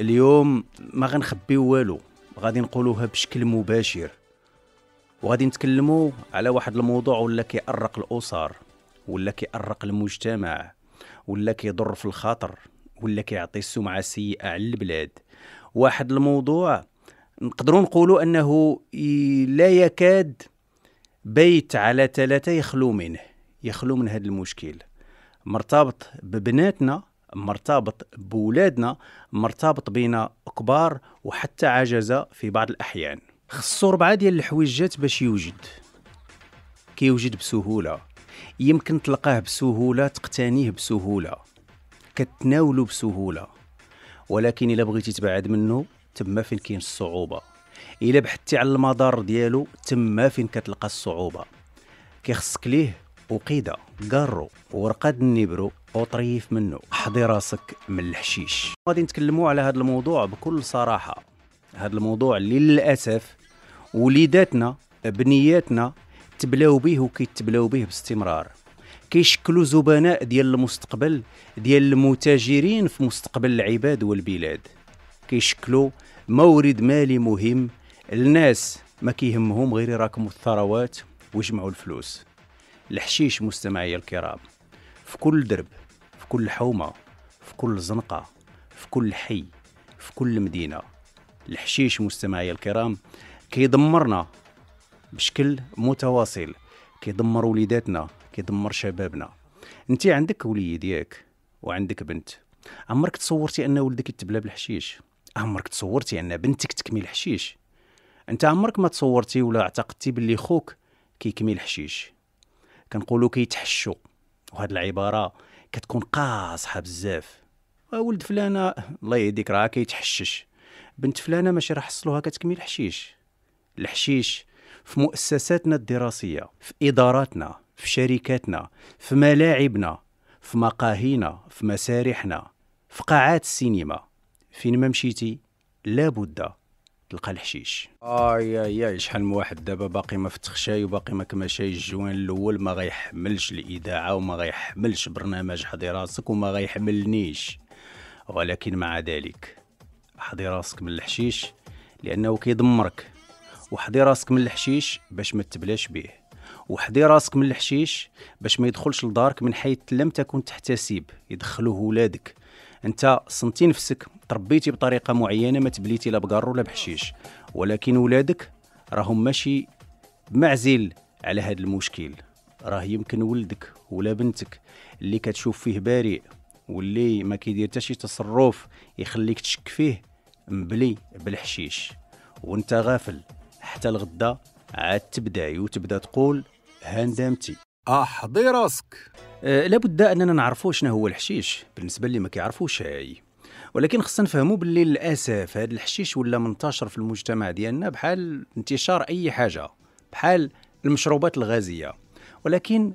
اليوم ما غنخبيو والو غادي نقولوها بشكل مباشر وغادي نتكلموا على واحد الموضوع ولا كيأرق الاسر ولا كيأرق المجتمع ولا كيضر في الخاطر ولا كيعطي السمعه سيئه على البلاد واحد الموضوع نقدروا نقولوا انه لا يكاد بيت على ثلاثه يخلو منه يخلو من هذا المشكل مرتبط ببناتنا مرتبط بولادنا مرتبط بينا كبار وحتى عجزة في بعض الأحيان خصو ربعة ديال الحويجات باش يوجد كيوجد بسهولة يمكن تلقاه بسهولة تقتنيه بسهولة كتناولو بسهولة ولكن إلا بغيتي تبعد منه تما فين كاين الصعوبة إلا بحثتي على المضار ديالو تما فين كتلقى الصعوبة كيخصك ليه وقيدة قارو ورقد النبرو وطريف منه حضي راسك من الحشيش غادي نتكلموا على هذا الموضوع بكل صراحة هذا الموضوع اللي للأسف وليداتنا بنياتنا تبلاو به وكيتبلاو به باستمرار كيشكلوا زبناء ديال المستقبل ديال المتاجرين في مستقبل العباد والبلاد كيشكلوا مورد مالي مهم الناس ما كيهمهم غير يراكموا الثروات ويجمعوا الفلوس الحشيش مستمعي الكرام في كل درب في كل حومة في كل زنقة في كل حي في كل مدينة الحشيش مستمعي الكرام كيدمرنا بشكل متواصل كيدمر وليداتنا كيدمر شبابنا انت عندك وليد ياك وعندك بنت عمرك تصورتي ان ولدك يتبلى بالحشيش عمرك تصورتي ان بنتك تكمي الحشيش انت عمرك ما تصورتي ولا اعتقدتي باللي خوك كيكمي الحشيش كنقولوا كيتحشوا وهاد العباره كتكون قاصحه بزاف آه، ولد فلانه الله يهديك راه كيتحشش بنت فلانه ماشي راه حصلوها كتكمل حشيش الحشيش في مؤسساتنا الدراسيه في اداراتنا في شركاتنا في ملاعبنا في مقاهينا في مسارحنا في قاعات السينما فين ما مشيتي لابد تلقى الحشيش اي اي اي شحال من واحد دابا باقي ما فتخشاي وباقي ما كما شاي الجوان الاول ما غيحملش الاذاعه وما غيحملش برنامج حضي راسك وما غيحملنيش ولكن مع ذلك حضي راسك من الحشيش لانه كيدمرك وحضي راسك من الحشيش باش ما تبلاش به وحضي راسك من الحشيش باش ما يدخلش لدارك من حيث لم تكن تحتسب يدخلوه ولادك انت صنتي نفسك تربيتي بطريقه معينه ما تبليتي لا بقار ولا بحشيش ولكن ولادك راهم ماشي معزل على هذا المشكل راه يمكن ولدك ولا بنتك اللي كتشوف فيه بارع واللي ما كيدير حتى شي تصرف يخليك تشك فيه مبلي بالحشيش وانت غافل حتى الغدا عاد تبدعي وتبدا تقول هندمتي احضي راسك آه، لابد اننا نعرفوا شنو هو الحشيش بالنسبه اللي ما كيعرفوش هاي ولكن خصنا نفهموا باللي للاسف هذا الحشيش ولا منتشر في المجتمع ديالنا بحال انتشار اي حاجه بحال المشروبات الغازيه ولكن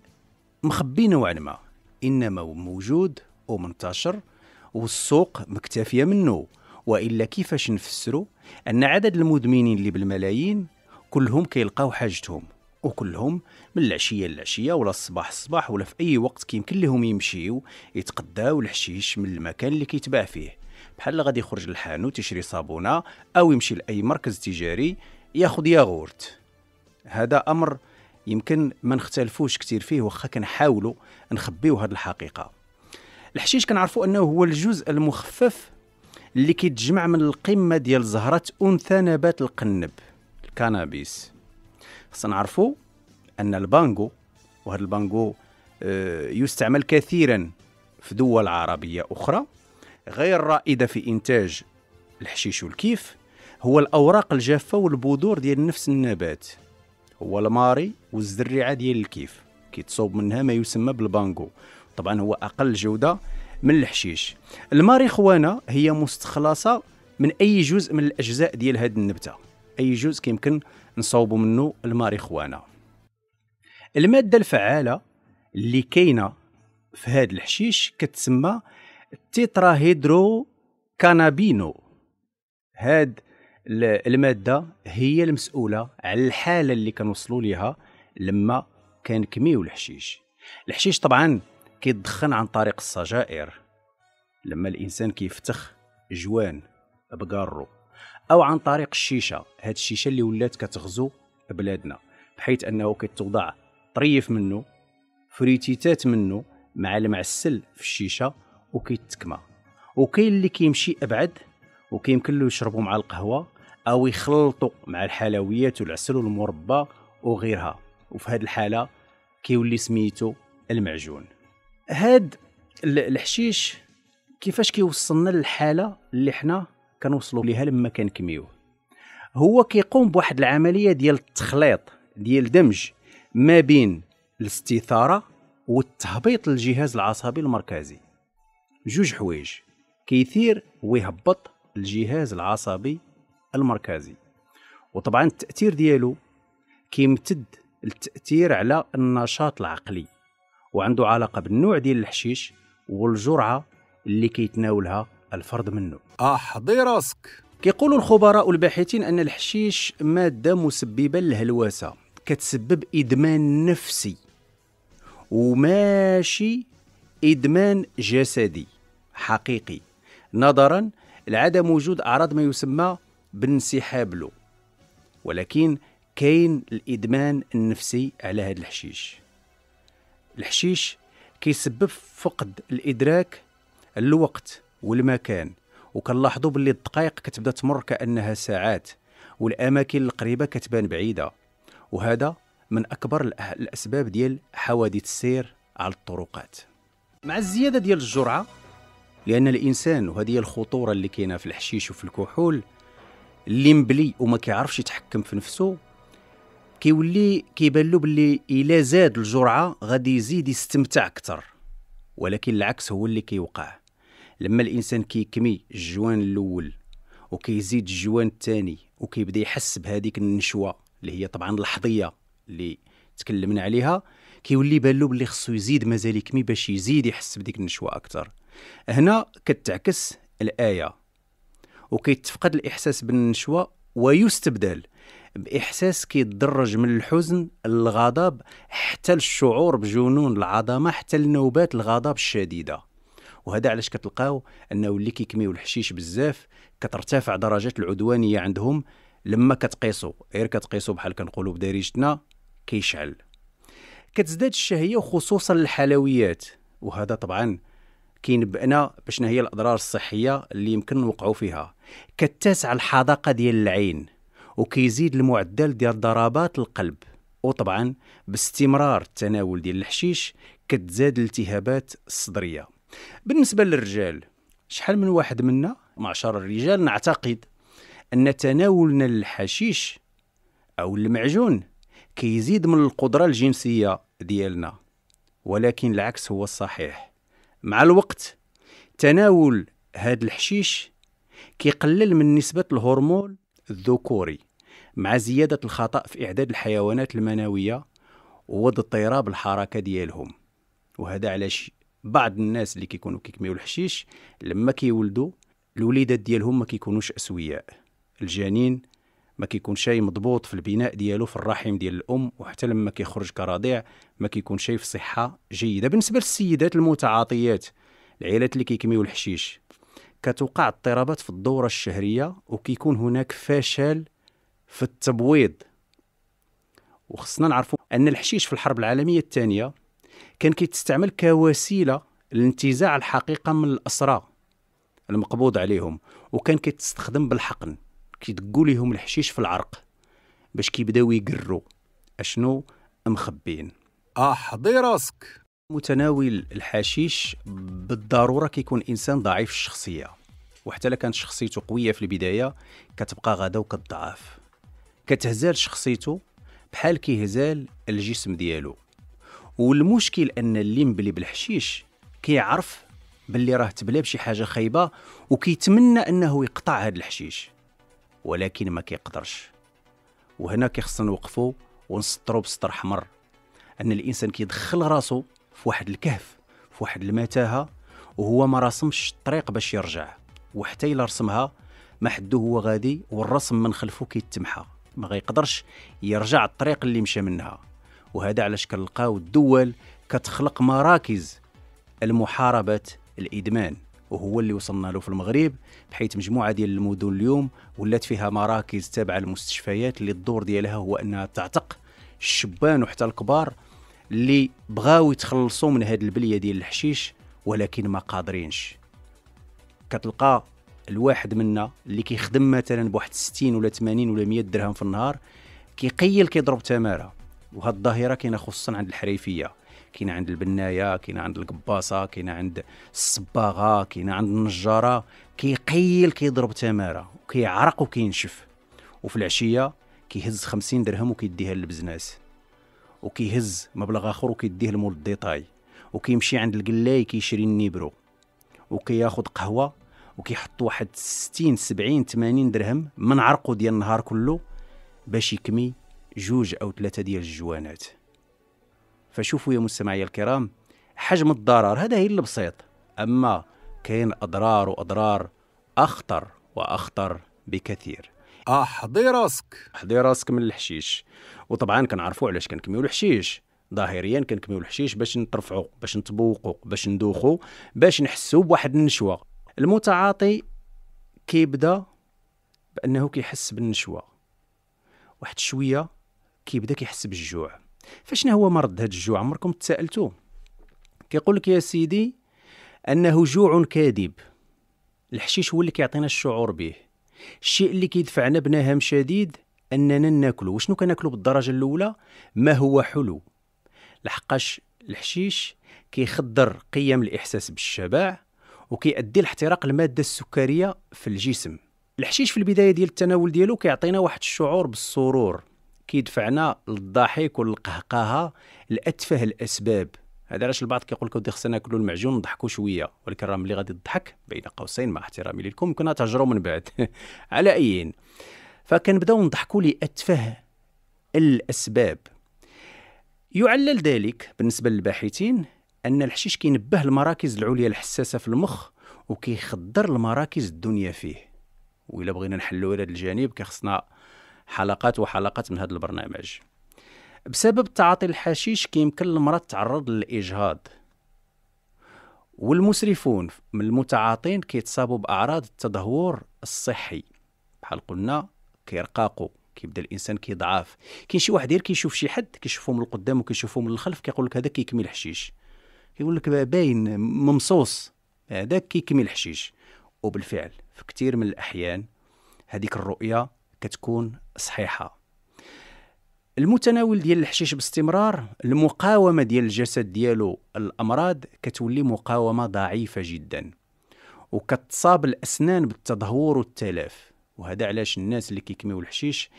مخبي نوعا ما انما موجود ومنتشر والسوق مكتفيه منه والا كيفاش نفسروا ان عدد المدمنين اللي بالملايين كلهم كيلقاو حاجتهم وكلهم من العشيه للعشيه ولا الصباح الصباح ولا في اي وقت كيمكن لهم يمشيو يتقداو الحشيش من المكان اللي كيتباع فيه بحال غادي يخرج للحانوت يشري صابونه او يمشي لاي مركز تجاري ياخذ ياغورت هذا امر يمكن ما نختلفوش كثير فيه واخا كنحاولوا نخبيو هذه الحقيقه الحشيش كنعرفوا انه هو الجزء المخفف اللي كيتجمع من القمه ديال زهره انثى نبات القنب الكانابيس خصنا نعرفوا ان البانجو وهذا البانجو آه، يستعمل كثيرا في دول عربيه اخرى غير رائده في انتاج الحشيش والكيف هو الاوراق الجافه والبذور ديال نفس النبات هو الماري والزريعه ديال الكيف كيتصوب منها ما يسمى بالبانجو طبعا هو اقل جوده من الحشيش الماري خوانا هي مستخلصه من اي جزء من الاجزاء ديال هذه النبته اي جزء كيمكن نصوبوا منه الماريخوانا الماده الفعاله اللي كاينه في هذا الحشيش كتسمى تيتراهيدرو كانابينو هاد الماده هي المسؤوله على الحاله اللي كنوصلوا ليها لما كنكميو الحشيش الحشيش طبعا كيدخن عن طريق السجائر لما الانسان كيفتخ جوان بقارو او عن طريق الشيشه هاد الشيشه اللي ولات كتغزو بلادنا بحيث انه كتوضع طريف منه فريتيتات منه مع المعسل في الشيشه وكيتكمى وكاين اللي كيمشي ابعد وكيمكن له يشربوا مع القهوه او يخلطوا مع الحلويات والعسل والمربى وغيرها وفي هذه الحاله كيولي سميتو المعجون هاد الحشيش كيفاش كيوصلنا للحاله اللي حنا كنوصلوا ليها لما كنكميوه هو كيقوم بواحد العمليه ديال التخليط ديال دمج ما بين الاستثاره والتهبيط للجهاز العصبي المركزي جوج حوايج كيثير ويهبط الجهاز العصبي المركزي وطبعا التاثير ديالو كيمتد التاثير على النشاط العقلي وعنده علاقه بالنوع ديال الحشيش والجرعه اللي كيتناولها الفرد منه احضي راسك كيقول الخبراء الباحثين أن الحشيش مادة مسببة للهلوسة كتسبب إدمان نفسي وماشي إدمان جسدي حقيقي نظرا لعدم وجود أعراض ما يسمى بالانسحاب له ولكن كاين الإدمان النفسي على هذا الحشيش الحشيش كيسبب فقد الإدراك الوقت والمكان وكنلاحظوا باللي الدقائق كتبدا تمر كانها ساعات والاماكن القريبه كتبان بعيده وهذا من اكبر الاسباب ديال حوادث السير على الطرقات مع الزياده ديال الجرعه لان الانسان وهذه هي الخطوره اللي كاينه في الحشيش وفي الكحول اللي مبلي وما كيعرفش يتحكم في نفسه كيولي كيبان له باللي الا زاد الجرعه غادي يزيد يستمتع اكثر ولكن العكس هو اللي كيوقع لما الانسان كيكمي الجوان الاول وكيزيد الجوان الثاني وكيبدا يحس بهذيك النشوه اللي هي طبعا لحظيه اللي تكلمنا عليها كيولي بان له بلي خصو يزيد مازال يكمي باش يزيد يحس بديك النشوه اكثر هنا كتعكس الايه وكيتفقد الاحساس بالنشوه ويستبدل باحساس كيتدرج من الحزن للغضب حتى الشعور بجنون العظمه حتى لنوبات الغضب الشديده وهذا علاش كتلقاو انه اللي كيكميو الحشيش بزاف كترتفع درجات العدوانيه عندهم لما كتقيسو غير كتقيسو بحال كنقولوا بدارجتنا كيشعل كتزداد الشهيه وخصوصا الحلويات وهذا طبعا كينبئنا باشنا هي الاضرار الصحيه اللي يمكن نوقعوا فيها كتسع الحدقه ديال العين وكيزيد المعدل ديال ضربات القلب وطبعا باستمرار تناول ديال الحشيش كتزاد الالتهابات الصدريه بالنسبة للرجال شحال من واحد منا معشر الرجال نعتقد أن تناولنا للحشيش أو المعجون كيزيد من القدرة الجنسية ديالنا ولكن العكس هو الصحيح مع الوقت تناول هذا الحشيش كيقلل من نسبة الهرمون الذكوري مع زيادة الخطأ في إعداد الحيوانات المنوية واضطراب اضطراب الحركة ديالهم وهذا علاش بعض الناس اللي كيكونوا كيكميو الحشيش لما كيولدوا الوليدات ديالهم ما كيكونوش اسوياء الجنين ما كيكونش شيء مضبوط في البناء ديالو في الرحم ديال الام وحتى لما كيخرج كرضيع ما كيكونش شيء في صحه جيده بالنسبه للسيدات المتعاطيات العائلات اللي كيكميو الحشيش كتوقع اضطرابات في الدوره الشهريه وكيكون هناك فشل في التبويض وخصنا نعرفوا ان الحشيش في الحرب العالميه الثانيه كان كيتستعمل كوسيله لانتزاع الحقيقه من الاسرى المقبوض عليهم وكان كيتستخدم بالحقن كيدقوا ليهم الحشيش في العرق باش كيبداو يقروا اشنو مخبين احضي راسك متناول الحشيش بالضروره كيكون انسان ضعيف الشخصيه وحتى لا كانت شخصيته قويه في البدايه كتبقى غدا وكتضعف كتهزال شخصيته بحال كيهزال الجسم ديالو والمشكل ان اللي مبلي بالحشيش كيعرف باللي راه تبلى بشي حاجه خايبه وكيتمنى انه يقطع هذا الحشيش ولكن ما كيقدرش وهنا كيخصنا نوقفوا ونسطروا بسطر احمر ان الانسان كيدخل راسو في واحد الكهف في واحد المتاهه وهو ما رسمش الطريق باش يرجع وحتى الا رسمها ما حدو هو غادي والرسم من خلفو كيتمحى ما غيقدرش يرجع الطريق اللي مشى منها وهذا علاش كنلقاو الدول كتخلق مراكز المحاربة الإدمان وهو اللي وصلنا له في المغرب بحيث مجموعه ديال المدن اليوم ولات فيها مراكز تابعه للمستشفيات اللي الدور ديالها هو انها تعتق الشبان وحتى الكبار اللي بغاو يتخلصوا من هذه البليه ديال الحشيش ولكن ما قادرينش كتلقى الواحد منا اللي كيخدم مثلا بواحد 60 ولا 80 ولا 100 درهم في النهار كيقيل كيضرب تماره وهاد الظاهره كاينه خصوصا عند الحريفيه كاينه عند البنايه كاينه عند القباصه كاينه عند الصباغه كاينه عند النجاره كيقيل كيضرب تماره وكيعرق وكينشف وفي العشيه كيهز 50 درهم وكيديها للبزناس وكيهز مبلغ اخر وكيديه لمول الديطاي وكيمشي عند القلاي كيشري النيبرو وكياخد قهوه وكيحط واحد 60 70 80 درهم من عرقه ديال النهار كله باش يكمي جوج أو ثلاثة ديال الجوانات فشوفوا يا مستمعي الكرام حجم الضرر هذا هي البسيط أما كاين أضرار وأضرار أخطر وأخطر بكثير احضي راسك احضي راسك من الحشيش وطبعا كنعرفوا علاش كنكميو الحشيش ظاهريا كنكميو الحشيش باش نترفعوا باش نتبوقوا باش ندوخوا باش نحسوا بواحد النشوه المتعاطي كيبدا بانه كيحس بالنشوه واحد شويه كيبدا كيحس بالجوع فشنو هو مرض هذا الجوع عمركم تسالتوا كيقول لك يا سيدي انه جوع كاذب الحشيش هو اللي كيعطينا الشعور به الشيء اللي كيدفعنا بنهم شديد اننا ناكلو وشنو كناكلو بالدرجه الاولى ما هو حلو لحقاش الحشيش كيخدر قيم الاحساس بالشبع وكيؤدي لاحتراق الماده السكريه في الجسم الحشيش في البدايه ديال التناول ديالو كيعطينا واحد الشعور بالسرور كيدفعنا للضحك والقهقهه لاتفه الاسباب هذا علاش البعض كيقول لك ودي خصنا ناكلوا المعجون نضحكوا شويه ولكن راه ملي غادي تضحك بين قوسين مع احترامي لكم كنا تهجروا من بعد على ايين فكنبداو نضحكوا لاتفه الاسباب يعلل ذلك بالنسبه للباحثين ان الحشيش كينبه المراكز العليا الحساسه في المخ وكيخدر المراكز الدنيا فيه وإلا بغينا نحلوا هذا الجانب كيخصنا حلقات وحلقات من هذا البرنامج بسبب تعاطي الحشيش كيمكن المرأة تعرض للإجهاض والمسرفون من المتعاطين كيتصابوا بأعراض التدهور الصحي بحال قلنا كيرقاقوا كيبدا الانسان كيضعف كاين شي واحد غير كيشوف شي حد كيشوفو من القدام وكيشوفو من الخلف كيقول لك هذا كيكمي الحشيش كيقول لك باين ممصوص هذاك كيكمي الحشيش وبالفعل في كثير من الاحيان هذيك الرؤيه كتكون صحيحه المتناول ديال الحشيش باستمرار المقاومه ديال الجسد ديالو الامراض كتولي مقاومه ضعيفه جدا وكتصاب الاسنان بالتدهور والتلف وهذا علاش الناس اللي كيكميو الحشيش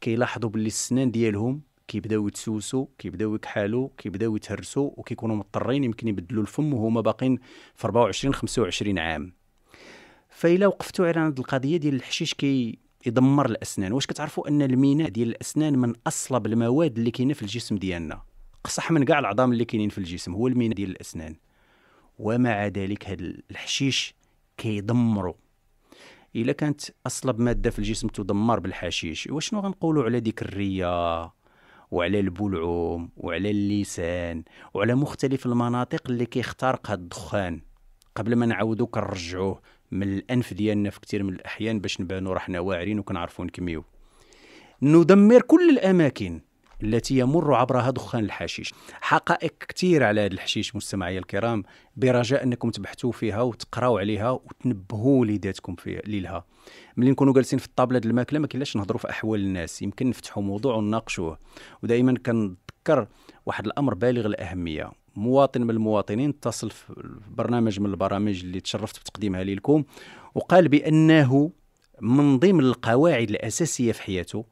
كيلاحظوا باللي السنان ديالهم كيبداو يتسوسوا كيبداو يكحالوا كيبداو يتهرسوا وكيكونوا مضطرين يمكن يبدلوا الفم وهما باقين في 24 25 عام فإلا وقفتوا على هذه القضيه ديال الحشيش كي يدمر الاسنان واش كتعرفوا ان الميناء ديال الاسنان من اصلب المواد اللي كاينه في الجسم ديالنا قصح من كاع العظام اللي كاينين في الجسم هو الميناء ديال الاسنان ومع ذلك هذا الحشيش كيدمره الا كانت اصلب ماده في الجسم تدمر بالحشيش وشنو غنقولوا على ديك الريه وعلى البلعوم وعلى اللسان وعلى مختلف المناطق اللي كيخترقها الدخان قبل ما نعاودو كنرجعوه من الانف ديالنا في كثير من الاحيان باش نبانو راحنا واعرين وكنعرفوا نكميو ندمر كل الاماكن التي يمر عبرها دخان الحشيش حقائق كثيرة على هذا الحشيش مستمعي الكرام برجاء أنكم تبحثوا فيها وتقراو عليها وتنبهوا لذاتكم ليلها ملي نكونوا جالسين في الطابلة ديال الماكلة ما كاينلاش نهضروا في أحوال الناس يمكن نفتحوا موضوع ونناقشوه ودائما كنذكر واحد الأمر بالغ الأهمية مواطن من المواطنين اتصل في برنامج من البرامج اللي تشرفت بتقديمها لكم وقال بانه من ضمن القواعد الاساسيه في حياته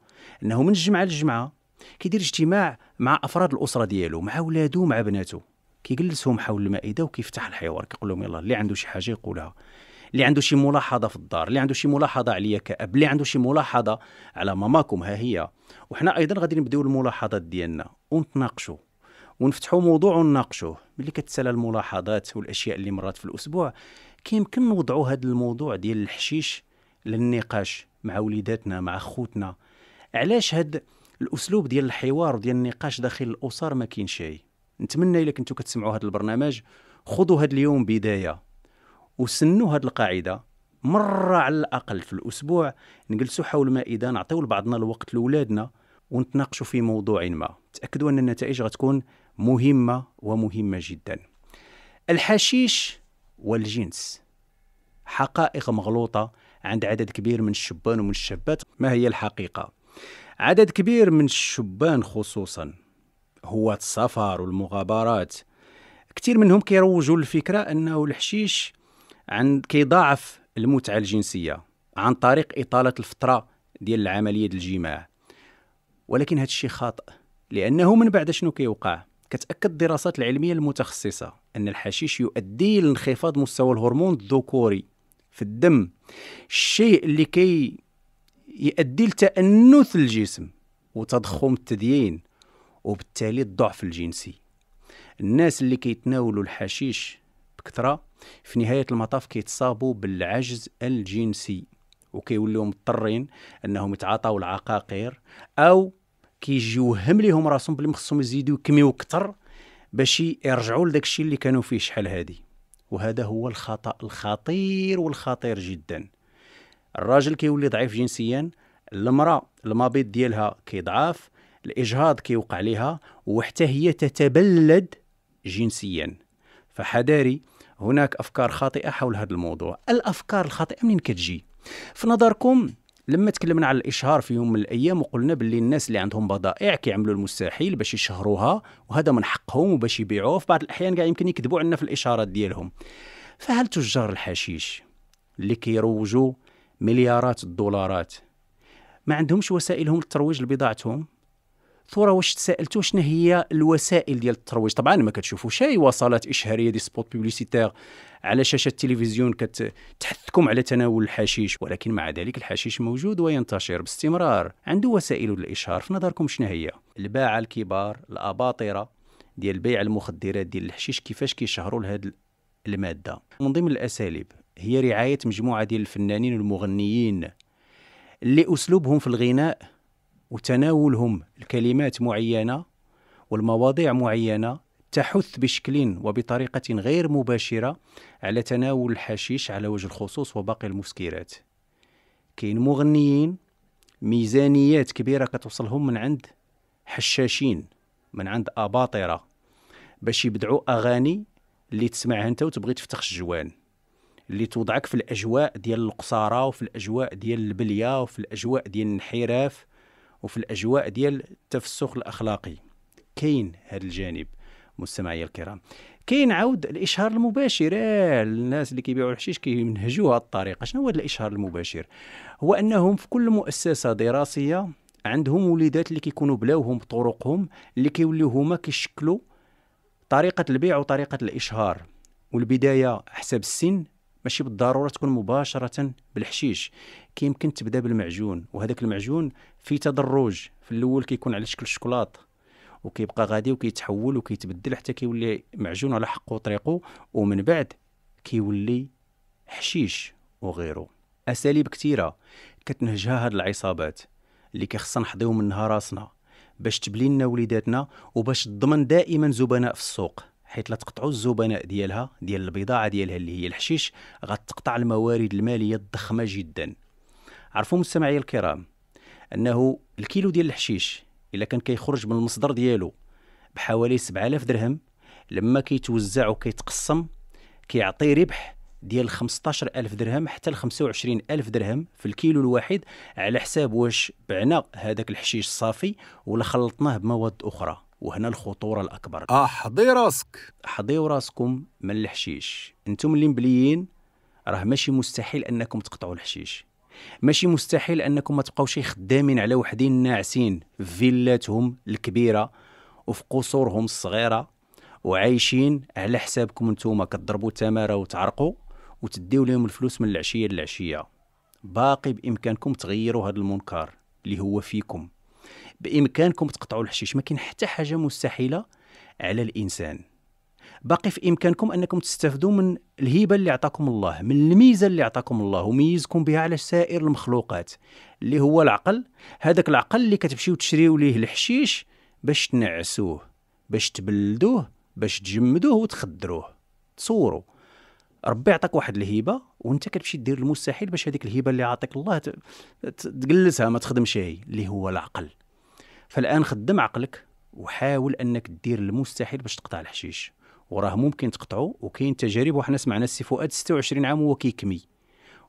انه من الجمعه للجمعه كيدير اجتماع مع افراد الاسره ديالو مع ولادو مع بناته كيجلسهم حول المائده وكيفتح الحوار كيقول لهم يلا اللي عنده شي حاجه يقولها اللي عنده شي ملاحظه في الدار اللي عنده شي ملاحظه عليا كاب اللي عنده شي ملاحظه على ماماكم ها هي وحنا ايضا غادي نبداو الملاحظات ديالنا ونتناقشوا ونفتحوا موضوع ونناقشوه ملي كتسالى الملاحظات والاشياء اللي مرات في الاسبوع كيمكن نوضعوا هذا الموضوع ديال الحشيش للنقاش مع وليداتنا مع خوتنا علاش هذا الاسلوب ديال الحوار وديال النقاش داخل الاسر ما شيء نتمنى الا كنتو كتسمعوا هذا البرنامج خذوا هذا اليوم بدايه وسنوا هذه القاعده مره على الاقل في الاسبوع نجلسوا حول مائده نعطيو لبعضنا الوقت لولادنا ونتناقشوا في موضوع ما تاكدوا ان النتائج غتكون مهمة ومهمة جدا الحشيش والجنس حقائق مغلوطة عند عدد كبير من الشبان ومن الشابات ما هي الحقيقة؟ عدد كبير من الشبان خصوصا هو السفر والمغامرات كثير منهم كيروجوا للفكرة أنه الحشيش عند كيضاعف المتعة الجنسية عن طريق إطالة الفترة ديال العملية الجماع ولكن هذا الشيء خاطئ لأنه من بعد شنو كيوقع كتاكد الدراسات العلميه المتخصصه ان الحشيش يؤدي لانخفاض مستوى الهرمون الذكوري في الدم الشيء اللي كي يؤدي لتأنث الجسم وتضخم التدين وبالتالي الضعف الجنسي الناس اللي كيتناولوا الحشيش بكثرة في نهاية المطاف كيتصابوا بالعجز الجنسي وكيوليو مضطرين انهم يتعاطاو العقاقير او كيجيو يوهم ليهم راسهم بلي خصهم يزيدوا يكميو كثر باش يرجعوا لذاك الشيء اللي كانوا فيه شحال هادي وهذا هو الخطا الخطير والخطير جدا الراجل كيولي ضعيف جنسيا المراه المبيض ديالها كيضعف الاجهاض كيوقع لها وحتى هي تتبلد جنسيا فحذاري هناك افكار خاطئه حول هذا الموضوع الافكار الخاطئه منين كتجي في نظركم لما تكلمنا على الاشهار في يوم من الايام وقلنا باللي الناس اللي عندهم بضائع كيعملوا المستحيل باش يشهروها وهذا من حقهم وباش يبيعوه في بعض الاحيان كاع يمكن يكذبوا عنا في الاشارات ديالهم فهل تجار الحشيش اللي كيروجوا مليارات الدولارات ما عندهمش وسائلهم للترويج لبضاعتهم ثورة واش تسالتوا شنو هي الوسائل ديال الترويج طبعا ما كتشوفوا شي وصلات اشهاريه دي سبوت بوبليسيتير على شاشه التلفزيون كتحثكم على تناول الحشيش ولكن مع ذلك الحشيش موجود وينتشر باستمرار عنده وسائل الاشهار في نظركم شنو هي الباعه الكبار الاباطره ديال بيع المخدرات ديال الحشيش كيفاش كيشهروا لهذا الماده من ضمن الاساليب هي رعايه مجموعه ديال الفنانين والمغنيين اللي اسلوبهم في الغناء وتناولهم الكلمات معينه والمواضيع معينه تحث بشكل وبطريقه غير مباشره على تناول الحشيش على وجه الخصوص وباقي المسكرات كاين مغنيين ميزانيات كبيره كتوصلهم من عند حشاشين من عند اباطره باش يبدعوا اغاني اللي تسمعها انت وتبغي تفتخ الجوان اللي توضعك في الاجواء ديال القصاره وفي الاجواء ديال البليه وفي الاجواء ديال الانحراف وفي الاجواء ديال التفسخ الاخلاقي كاين هذا الجانب مستمعي الكرام كاين عاود الاشهار المباشر آه، الناس اللي كيبيعوا الحشيش كيمنهجوا هذه الطريقه شنو هو الاشهار المباشر هو انهم في كل مؤسسه دراسيه عندهم وليدات اللي كيكونوا بلاوهم بطرقهم اللي كيوليو هما كيشكلوا طريقه البيع وطريقه الاشهار والبدايه حسب السن ماشي بالضروره تكون مباشره بالحشيش كيمكن تبدا بالمعجون وهذاك المعجون في تدرج في الاول كيكون على شكل الشوكولاط وكيبقى غادي وكيتحول وكيتبدل حتى كيولي معجون على حقه وطريقه ومن بعد كيولي حشيش وغيره اساليب كثيره كتنهجها هاد العصابات اللي كيخصنا نحضيو منها راسنا باش تبلي لنا وليداتنا وباش تضمن دائما زبناء في السوق حيت لا تقطعوا الزبناء ديالها ديال البضاعه ديالها اللي هي الحشيش غتقطع الموارد الماليه الضخمه جدا عرفوا مستمعي الكرام انه الكيلو ديال الحشيش الا كان كيخرج من المصدر ديالو بحوالي 7000 درهم لما كيتوزع وكيتقسم كيعطي ربح ديال 15000 درهم حتى ل 25000 درهم في الكيلو الواحد على حساب واش بعنا هذاك الحشيش الصافي ولا خلطناه بمواد اخرى وهنا الخطوره الاكبر احضي آه، راسك احضيو راسكم من الحشيش انتم اللي مبليين راه ماشي مستحيل انكم تقطعوا الحشيش ماشي مستحيل انكم ما تبقاوش خدامين على وحدين ناعسين في فيلاتهم الكبيره وفي قصورهم الصغيره وعايشين على حسابكم نتوما كتضربوا تماره وتعرقوا وتديو لهم الفلوس من العشيه للعشيه باقي بامكانكم تغيروا هذا المنكر اللي هو فيكم بامكانكم تقطعوا الحشيش ما كاين حتى حاجه مستحيله على الانسان باقي في امكانكم انكم تستفدوا من الهبه اللي عطاكم الله من الميزه اللي عطاكم الله وميزكم بها على سائر المخلوقات اللي هو العقل هذاك العقل اللي كتمشيو تشريو ليه الحشيش باش تنعسوه باش تبلدوه باش تجمدوه وتخدروه تصوروا ربي عطاك واحد الهبه وانت كتمشي دير المستحيل باش هذيك الهبه اللي عطاك الله تجلسها ما تخدمش هي اللي هو العقل فالان خدم عقلك وحاول انك دير المستحيل باش تقطع الحشيش وراه ممكن تقطعوا وكاين تجارب وحنا سمعنا السي فؤاد 26 عام وهو كيكمي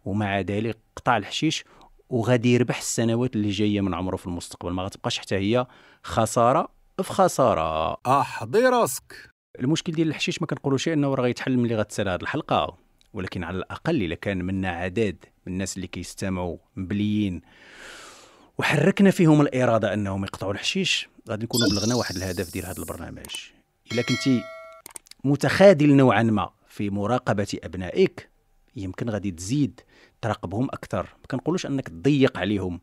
ومع ذلك قطع الحشيش وغادي يربح السنوات اللي جايه من عمره في المستقبل ما غتبقاش حتى هي خساره في خساره احضي راسك المشكل ديال الحشيش ما كنقولوش انه راه غيتحل ملي غتسال هذه الحلقه ولكن على الاقل الا كان منا عدد من الناس اللي كيستمعوا مبليين وحركنا فيهم الاراده انهم يقطعوا الحشيش غادي نكونوا بلغنا واحد الهدف ديال هذا البرنامج الا كنتي متخاذل نوعا ما في مراقبه ابنائك يمكن غادي تزيد تراقبهم اكثر ما كنقولوش انك تضيق عليهم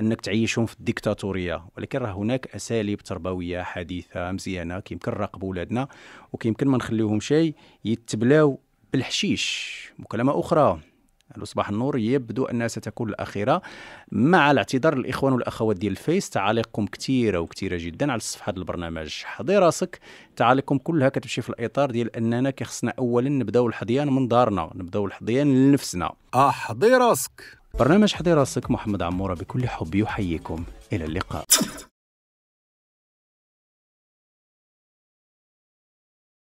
انك تعيشهم في الديكتاتوريه ولكن راه هناك اساليب تربويه حديثه مزيانه كيمكن نراقب ولادنا وكيمكن ما نخليهم شيء يتبلاو بالحشيش مكالمه اخرى لصباح النور يبدو انها ستكون الاخيره مع الاعتذار للاخوان والاخوات ديال الفيس تعاليقكم كثيره وكثيره جدا على ديال البرنامج حضي راسك تعاليقكم كلها كتمشي في الاطار ديال اننا كيخصنا اولا نبداو الحضيان من دارنا نبداو الحضيان لنفسنا احضي آه، راسك برنامج حضي راسك محمد عموره بكل حب يحييكم الى اللقاء